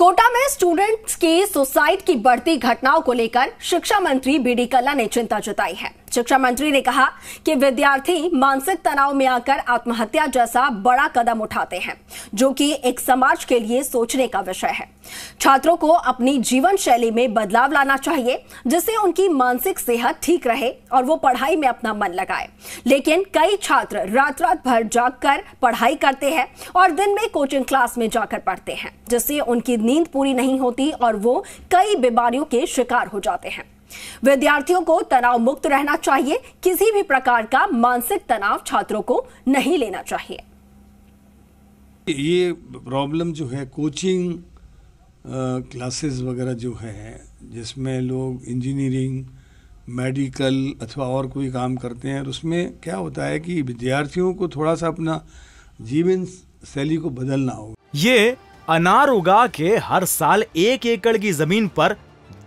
कोटा में स्टूडेंट्स की सुसाइड की बढ़ती घटनाओं को लेकर शिक्षा मंत्री बीडी कल्ला ने चिंता जताई है शिक्षा मंत्री ने कहा कि विद्यार्थी मानसिक तनाव में आकर आत्महत्या जैसा बड़ा कदम उठाते हैं जो कि एक समाज के लिए सोचने का विषय है छात्रों को अपनी जीवन शैली में बदलाव लाना चाहिए जिससे उनकी मानसिक सेहत ठीक रहे और वो पढ़ाई में अपना मन लगाए लेकिन कई छात्र रात रात भर जाग कर पढ़ाई करते हैं और दिन में कोचिंग क्लास में जाकर पढ़ते हैं जिससे उनकी नींद पूरी नहीं होती और वो कई बीमारियों के शिकार हो जाते हैं विद्यार्थियों को तनाव मुक्त रहना चाहिए किसी भी प्रकार का मानसिक तनाव छात्रों को नहीं लेना चाहिए ये प्रॉब्लम जो है कोचिंग क्लासेस वगैरह जो है जिसमें लोग इंजीनियरिंग मेडिकल अथवा और कोई काम करते हैं और उसमें क्या होता है कि विद्यार्थियों को थोड़ा सा अपना जीवन शैली को बदलना होगा ये अनार उगा के हर साल एक एकड़ की जमीन पर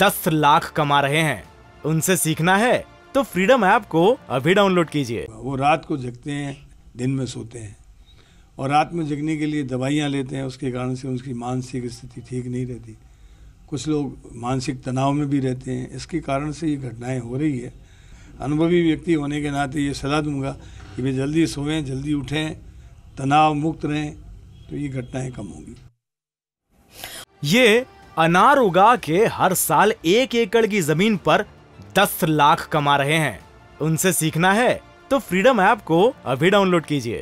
दस लाख कमा रहे हैं उनसे सीखना है तो फ्रीडम ऐप को अभी डाउनलोड कीजिए वो रात को जगते हैं दिन में सोते हैं और रात में जगने के लिए दवाइयाँ लेते हैं उसके कारण से उनकी मानसिक स्थिति ठीक नहीं रहती कुछ लोग मानसिक तनाव में भी रहते हैं इसके कारण से ये घटनाएं हो रही है अनुभवी व्यक्ति होने के नाते ये सलाह दूंगा कि वे जल्दी सोएं जल्दी उठें तनाव मुक्त रहें तो ये घटनाएं कम होंगी ये अनार उगा के हर साल एक एकड़ की जमीन पर दस लाख कमा रहे हैं उनसे सीखना है तो फ्रीडम ऐप को अभी डाउनलोड कीजिए